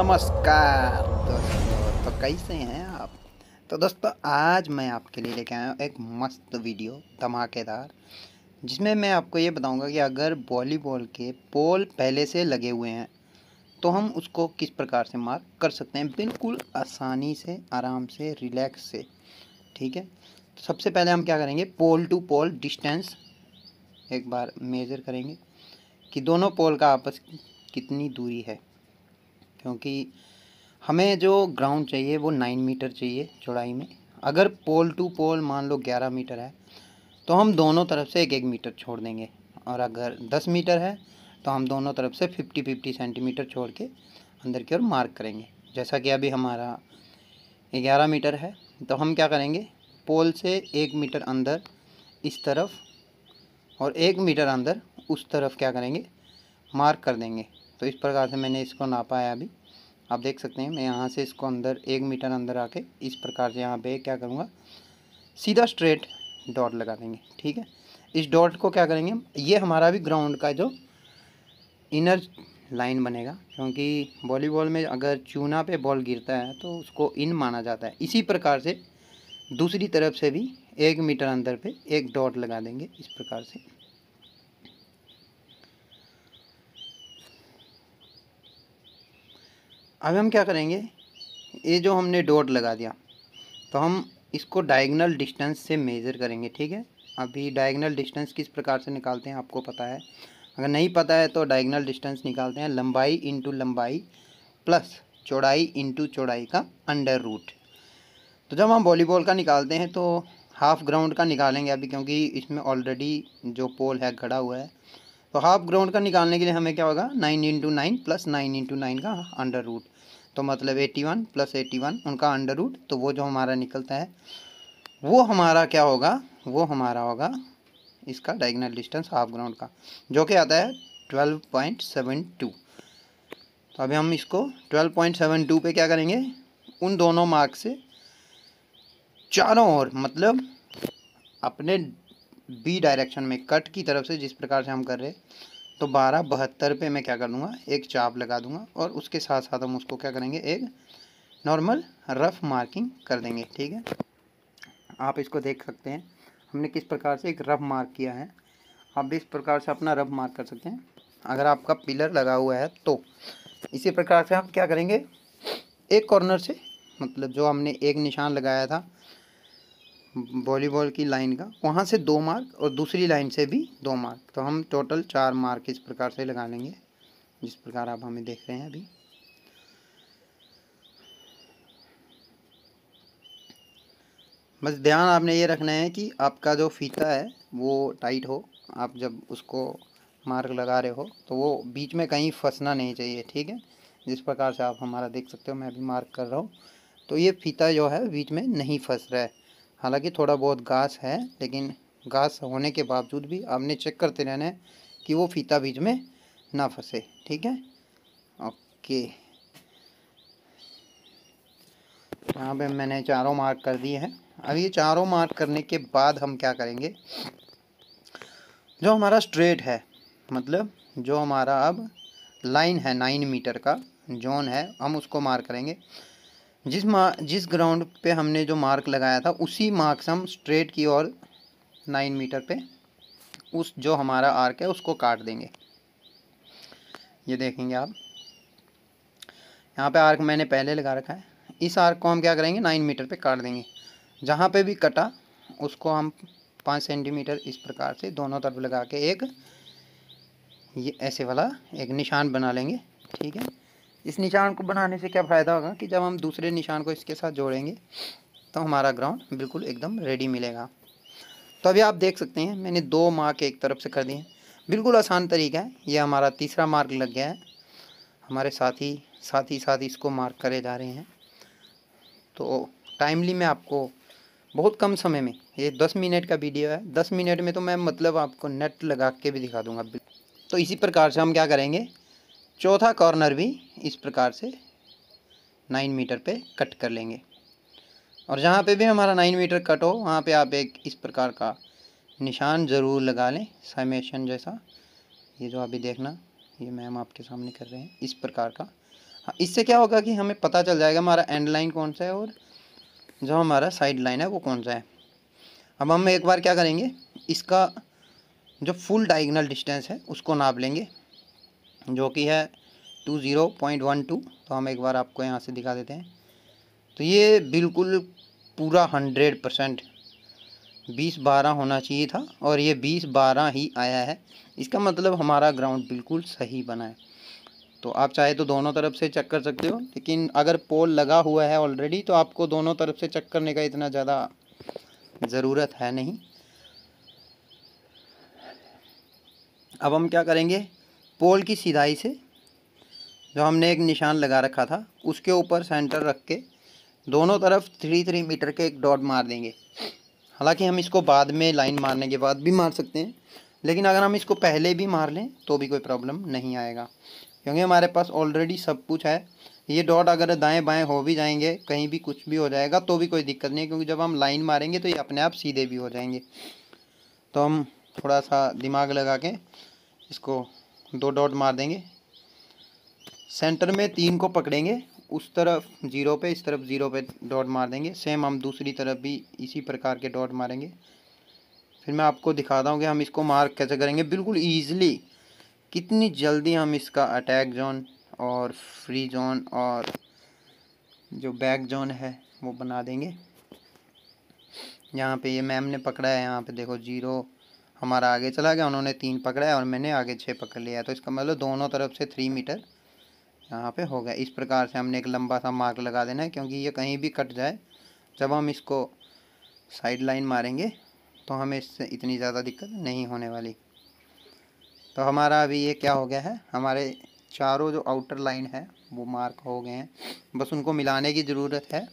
नमस्कार दोस्तों तो कैसे हैं आप तो दोस्तों आज मैं आपके लिए लेके आया हूँ एक मस्त वीडियो धमाकेदार जिसमें मैं आपको ये बताऊंगा कि अगर वॉलीबॉल के पोल पहले से लगे हुए हैं तो हम उसको किस प्रकार से मार्क कर सकते हैं बिल्कुल आसानी से आराम से रिलैक्स से ठीक है तो सबसे पहले हम क्या करेंगे पोल टू पोल डिस्टेंस एक बार मेजर करेंगे कि दोनों पोल का आपस कितनी दूरी है क्योंकि हमें जो ग्राउंड चाहिए वो नाइन मीटर चाहिए चौड़ाई में अगर पोल टू पोल मान लो ग्यारह मीटर है तो हम दोनों तरफ से एक एक मीटर छोड़ देंगे और अगर दस मीटर है तो हम दोनों तरफ से फिफ्टी फिफ्टी सेंटीमीटर छोड़ के अंदर की ओर मार्क करेंगे जैसा कि अभी हमारा ग्यारह मीटर है तो हम क्या करेंगे पोल से एक मीटर अंदर इस तरफ और एक मीटर अंदर उस तरफ क्या करेंगे मार्क कर देंगे तो इस प्रकार से मैंने इसको नापा है अभी आप देख सकते हैं मैं यहाँ से इसको अंदर एक मीटर अंदर आके इस प्रकार से यहाँ पे क्या करूँगा सीधा स्ट्रेट डॉट लगा देंगे ठीक है इस डॉट को क्या करेंगे ये हमारा भी ग्राउंड का जो इनर लाइन बनेगा क्योंकि वॉलीबॉल में अगर चूना पे बॉल गिरता है तो उसको इन माना जाता है इसी प्रकार से दूसरी तरफ से भी एक मीटर अंदर पे एक डॉट लगा देंगे इस प्रकार से अब हम क्या करेंगे ये जो हमने डॉट लगा दिया तो हम इसको डायगनल डिस्टेंस से मेज़र करेंगे ठीक है अभी डायगनल डिस्टेंस किस प्रकार से निकालते हैं आपको पता है अगर नहीं पता है तो डायगनल डिस्टेंस निकालते हैं लंबाई इंटू लंबाई प्लस चौड़ाई इंटू चौड़ाई का अंडर रूट तो जब हम वॉलीबॉल का निकालते हैं तो हाफ़ ग्राउंड का निकालेंगे अभी क्योंकि इसमें ऑलरेडी जो पोल है घड़ा हुआ है तो हाफ ग्राउंड का निकालने के लिए हमें क्या होगा nine into nine plus nine into nine का अंडर रूट तो मतलब eighty one plus eighty one उनका अंडर रूट तो वो जो हमारा निकलता है वो हमारा क्या होगा वो हमारा होगा इसका डायगनल डिस्टेंस हाफ ग्राउंड का जो कि आता है ट्वेल्व पॉइंट सेवन टू तो अभी हम इसको ट्वेल्व पॉइंट सेवन टू पर क्या करेंगे उन दोनों मार्क से चारों ओर मतलब अपने बी डायरेक्शन में कट की तरफ से जिस प्रकार से हम कर रहे हैं तो बारह बहत्तर पे मैं क्या कर दूँगा एक चाप लगा दूँगा और उसके साथ साथ हम उसको क्या करेंगे एक नॉर्मल रफ़ मार्किंग कर देंगे ठीक है आप इसको देख सकते हैं हमने किस प्रकार से एक रफ़ मार्क किया है आप भी इस प्रकार से अपना रफ़ मार्क कर सकते हैं अगर आपका पिलर लगा हुआ है तो इसी प्रकार से हम क्या करेंगे एक कॉर्नर से मतलब जो हमने एक निशान लगाया था वॉलीबॉल की लाइन का वहाँ से दो मार्क और दूसरी लाइन से भी दो मार्क तो हम टोटल चार मार्क इस प्रकार से लगा लेंगे जिस प्रकार आप हमें देख रहे हैं अभी बस ध्यान आपने ये रखना है कि आपका जो फीता है वो टाइट हो आप जब उसको मार्क लगा रहे हो तो वो बीच में कहीं फंसना नहीं चाहिए ठीक है जिस प्रकार से आप हमारा देख सकते हो मैं अभी मार्क कर रहा हूँ तो ये फीता जो है बीच में नहीं फंस रहा है हालांकि थोड़ा बहुत घास है लेकिन घास होने के बावजूद भी आपने चेक करते रहना है कि वो फीता बीज में ना फंसे ठीक है ओके यहाँ पे मैंने चारों मार्क कर दिए हैं अब ये चारों मार्क करने के बाद हम क्या करेंगे जो हमारा स्ट्रेट है मतलब जो हमारा अब लाइन है नाइन मीटर का जोन है हम उसको मार्क करेंगे जिस मा जिस ग्राउंड पे हमने जो मार्क लगाया था उसी मार्क से हम स्ट्रेट की ओर नाइन मीटर पे उस जो हमारा आर्क है उसको काट देंगे ये देखेंगे आप यहाँ पे आर्क मैंने पहले लगा रखा है इस आर्क को हम क्या करेंगे नाइन मीटर पे काट देंगे जहाँ पे भी कटा उसको हम पाँच सेंटीमीटर इस प्रकार से दोनों तरफ लगा के एक ये ऐसे वाला एक निशान बना लेंगे ठीक है इस निशान को बनाने से क्या फ़ायदा होगा कि जब हम दूसरे निशान को इसके साथ जोड़ेंगे तो हमारा ग्राउंड बिल्कुल एकदम रेडी मिलेगा तो अभी आप देख सकते हैं मैंने दो मार्क एक तरफ से कर दिए बिल्कुल आसान तरीका है ये हमारा तीसरा मार्क लग गया है हमारे साथी साथ ही साथ इसको मार्क करे जा रहे हैं तो टाइमली मैं आपको बहुत कम समय में ये दस मिनट का वीडियो है दस मिनट में तो मैं मतलब आपको नेट लगा के भी दिखा दूँगा तो इसी प्रकार से हम क्या करेंगे चौथा कॉर्नर भी इस प्रकार से नाइन मीटर पे कट कर लेंगे और जहाँ पे भी हमारा नाइन मीटर कट हो वहाँ पे आप एक इस प्रकार का निशान ज़रूर लगा लें साइमेशन जैसा ये जो अभी देखना ये मैम आपके सामने कर रहे हैं इस प्रकार का हाँ इससे क्या होगा कि हमें पता चल जाएगा हमारा एंड लाइन कौन सा है और जो हमारा साइड लाइन है वो कौन सा है अब हम एक बार क्या करेंगे इसका जो फुल डाइगनल डिस्टेंस है उसको नाप लेंगे जो कि है two zero point one two तो हम एक बार आपको यहाँ से दिखा देते हैं तो ये बिल्कुल पूरा हंड्रेड परसेंट बीस बारह होना चाहिए था और ये बीस बारह ही आया है इसका मतलब हमारा ग्राउंड बिल्कुल सही बना है तो आप चाहे तो दोनों तरफ से चेक कर सकते हो लेकिन अगर पोल लगा हुआ है ऑलरेडी तो आपको दोनों तरफ से चेक करने का इतना ज़्यादा ज़रूरत है नहीं अब हम क्या करेंगे पोल की सिदाई से जो हमने एक निशान लगा रखा था उसके ऊपर सेंटर रख के दोनों तरफ थ्री थ्री मीटर के एक डॉट मार देंगे हालांकि हम इसको बाद में लाइन मारने के बाद भी मार सकते हैं लेकिन अगर हम इसको पहले भी मार लें तो भी कोई प्रॉब्लम नहीं आएगा क्योंकि हमारे पास ऑलरेडी सब कुछ है ये डॉट अगर दाएं बाएं हो भी जाएंगे कहीं भी कुछ भी हो जाएगा तो भी कोई दिक्कत नहीं है क्योंकि जब हम लाइन मारेंगे तो ये अपने आप सीधे भी हो जाएंगे तो हम थोड़ा सा दिमाग लगा के इसको दो डॉट मार देंगे सेंटर में तीन को पकड़ेंगे उस तरफ ज़ीरो पे इस तरफ ज़ीरो पे डॉट मार देंगे सेम हम दूसरी तरफ भी इसी प्रकार के डॉट मारेंगे फिर मैं आपको दिखाता हूँ कि हम इसको मार्क कैसे करेंगे बिल्कुल ईजिली कितनी जल्दी हम इसका अटैक जोन और फ्री जोन और जो बैक जोन है वो बना देंगे यहाँ पे ये मैम ने पकड़ा है यहाँ पे देखो जीरो हमारा आगे चला गया उन्होंने तीन पकड़ा है और मैंने आगे छः पकड़ लिया तो इसका मतलब दोनों तरफ से थ्री मीटर यहाँ पे हो गया इस प्रकार से हमने एक लंबा सा मार्क लगा देना है क्योंकि ये कहीं भी कट जाए जब हम इसको साइड लाइन मारेंगे तो हमें इससे इतनी ज़्यादा दिक्कत नहीं होने वाली तो हमारा अभी ये क्या हो गया है हमारे चारों जो आउटर लाइन है वो मार्क हो गए हैं बस उनको मिलाने की ज़रूरत है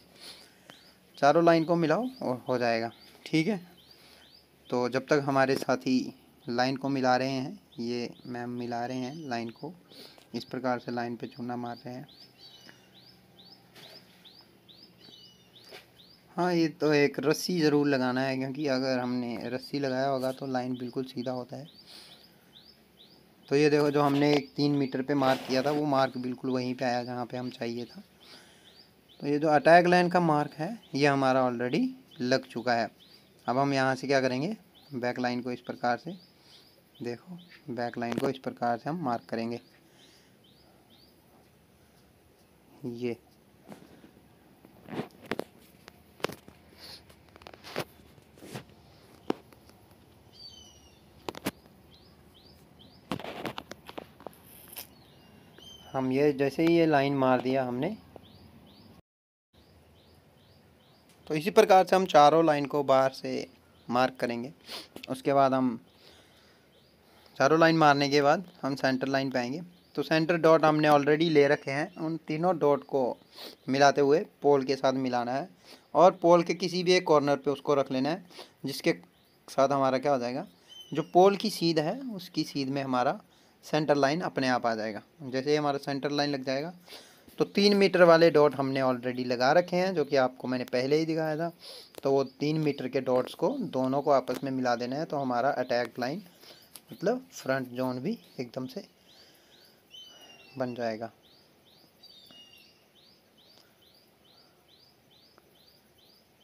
चारों लाइन को मिलाओ और हो जाएगा ठीक है तो जब तक हमारे साथी लाइन को मिला रहे हैं ये मैम मिला रहे हैं लाइन को इस प्रकार से लाइन पे चूना मार रहे हैं हाँ ये तो एक रस्सी ज़रूर लगाना है क्योंकि अगर हमने रस्सी लगाया होगा तो लाइन बिल्कुल सीधा होता है तो ये देखो जो हमने एक तीन मीटर पे मार्क किया था वो मार्क बिल्कुल वहीं पे आया जहाँ पे हम चाहिए था तो ये जो अटैक लाइन का मार्क है ये हमारा ऑलरेडी लग चुका है अब हम यहाँ से क्या करेंगे बैक लाइन को इस प्रकार से देखो बैक लाइन को इस प्रकार से हम मार्क करेंगे ये हम ये जैसे ही ये लाइन मार दिया हमने तो इसी प्रकार से हम चारों लाइन को बाहर से मार्क करेंगे उसके बाद हम चारों लाइन मारने के बाद हम सेंटर लाइन पे आएंगे तो सेंटर डॉट हमने ऑलरेडी ले रखे हैं उन तीनों डॉट को मिलाते हुए पोल के साथ मिलाना है और पोल के किसी भी एक कॉर्नर पे उसको रख लेना है जिसके साथ हमारा क्या हो जाएगा जो पोल की सीध है उसकी सीध में हमारा सेंटर लाइन अपने आप आ जाएगा जैसे ही हमारा सेंटर लाइन लग जाएगा तो तीन मीटर वाले डॉट हमने ऑलरेडी लगा रखे हैं जो कि आपको मैंने पहले ही दिखाया था तो वो तीन मीटर के डॉट्स को दोनों को आपस में मिला देना है तो हमारा अटैक लाइन मतलब फ्रंट जोन भी एकदम से बन जाएगा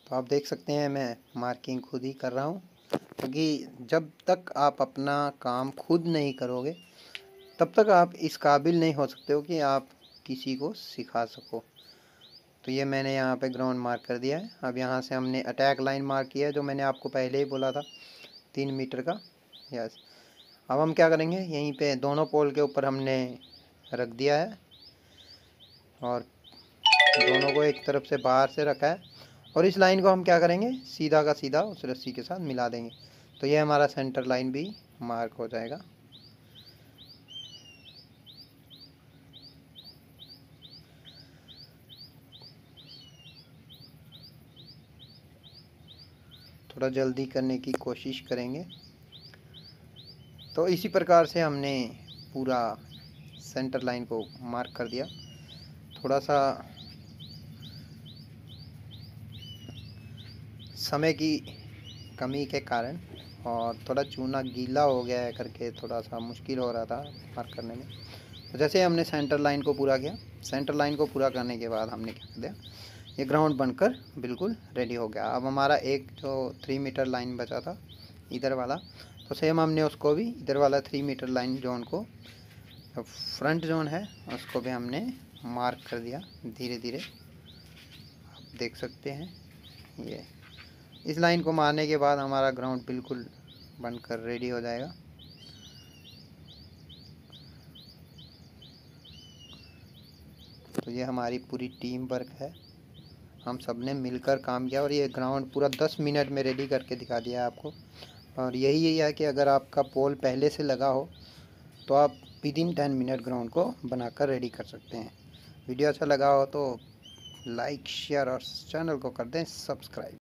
तो आप देख सकते हैं मैं मार्किंग खुद ही कर रहा हूँ क्योंकि जब तक आप अपना काम खुद नहीं करोगे तब तक आप इस काबिल नहीं हो सकते हो कि आप किसी को सिखा सको तो ये मैंने यहाँ पे ग्राउंड मार्क कर दिया है अब यहाँ से हमने अटैक लाइन मार्क किया है जो मैंने आपको पहले ही बोला था तीन मीटर का यस अब हम क्या करेंगे यहीं पे दोनों पोल के ऊपर हमने रख दिया है और दोनों को एक तरफ से बाहर से रखा है और इस लाइन को हम क्या करेंगे सीधा का सीधा उस रस्सी के साथ मिला देंगे तो ये हमारा सेंटर लाइन भी मार्क हो जाएगा थोड़ा जल्दी करने की कोशिश करेंगे तो इसी प्रकार से हमने पूरा सेंटर लाइन को मार्क कर दिया थोड़ा सा समय की कमी के कारण और थोड़ा चूना गीला हो गया है करके थोड़ा सा मुश्किल हो रहा था मार्क करने में तो जैसे हमने सेंटर लाइन को पूरा किया सेंटर लाइन को पूरा करने के बाद हमने क्या कर दिया ये ग्राउंड बनकर बिल्कुल रेडी हो गया अब हमारा एक जो थ्री मीटर लाइन बचा था इधर वाला तो सेम हमने उसको भी इधर वाला थ्री मीटर लाइन जो उनको जो फ्रंट जोन है उसको भी हमने मार्क कर दिया धीरे धीरे आप देख सकते हैं ये इस लाइन को मारने के बाद हमारा ग्राउंड बिल्कुल बनकर रेडी हो जाएगा तो ये हमारी पूरी टीम वर्क है हम सब ने मिलकर काम किया और ये ग्राउंड पूरा दस मिनट में रेडी करके दिखा दिया आपको और यही है कि अगर आपका पोल पहले से लगा हो तो आप within ten minute ground को बनाकर रेडी कर सकते हैं वीडियो अच्छा लगा हो तो लाइक शेयर और चैनल को कर दें सब्सक्राइब